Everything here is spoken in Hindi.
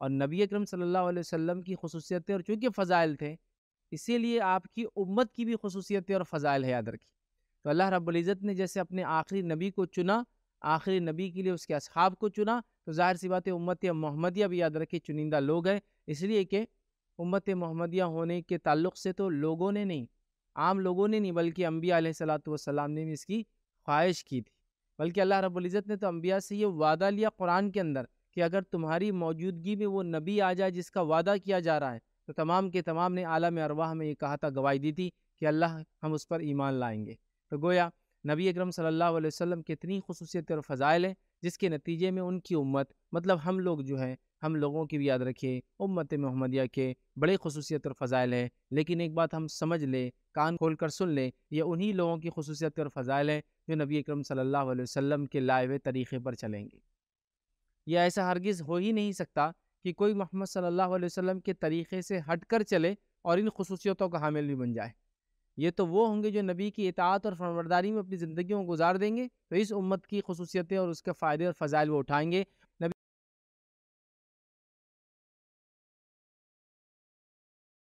और नबी अक्रम सल्लल्लाहु की खसूसियतें और चूँकि फ़ज़ाइल थे इसीलिए आपकी उम्मत की भी खसूसियतें और फ़ज़ाइल है याद रखी तो अल्लाह रब्ज़त ने जैसे अपने आखिरी नबी को चुना आखिरी नबी के लिए उसके असहाब को चुना तो ज़ाहिर सी बात है उम्मत मोहम्मदिया भी याद रखे चुनिंदा लोग हैं इसलिए कि उम्मत मोहम्मदिया होने के ताल्लुक से तो लोगों ने नहीं आम लोगों ने नहीं बल्कि अम्बिया सलाम ने भी इसकी ख्वाहिश की थी बल्कि अल्लाह रबुल्ज़त ने तो अम्बिया से ये वादा लिया कुरान के अंदर कि अगर तुम्हारी मौजूदगी में वो नबी आ जाए जिसका वादा किया जा रहा है तो तमाम के तमाम ने आलम अरवाह में ये कहा था गवाही दी थी कि अल्लाह हम उस पर ईमान लाएंगे तो गोया नबी अकरम सल्लल्लाहु अलैहि वसल्लम इतनी खसूसियत और फ़ज़ाइल हैं जिसके नतीजे में उनकी उम्मत मतलब हम लोग जो हैं हम लोगों की भी याद रखिए उम्मत महमदिया के बड़े खसूसियत और फ़ज़ाइल हैं लेकिन एक बात हम समझ लें कान खोल कर सुन लें यह उन्हीं लोगों की खसूसियत और फ़ज़ाइल हैं जो नबी अकरम सल्लल्लाहु अलैहि वसल्लम के लाए हुए तरीक़े पर चलेंगे या ऐसा हरगिज़ हो ही नहीं सकता कि कोई मोहम्मद सल्लल्लाहु अलैहि वसल्लम के तरीक़े से हट कर चले और इन खसूसियतों का हामिल भी बन जाए ये तो वो होंगे जो नबी की इतात और फरमरदारी में अपनी ज़िंदगी गुजार देंगे तो इस उम्मत की खसूसियतें और उसके फ़ायदे और फ़जाइल वो उठाएंगे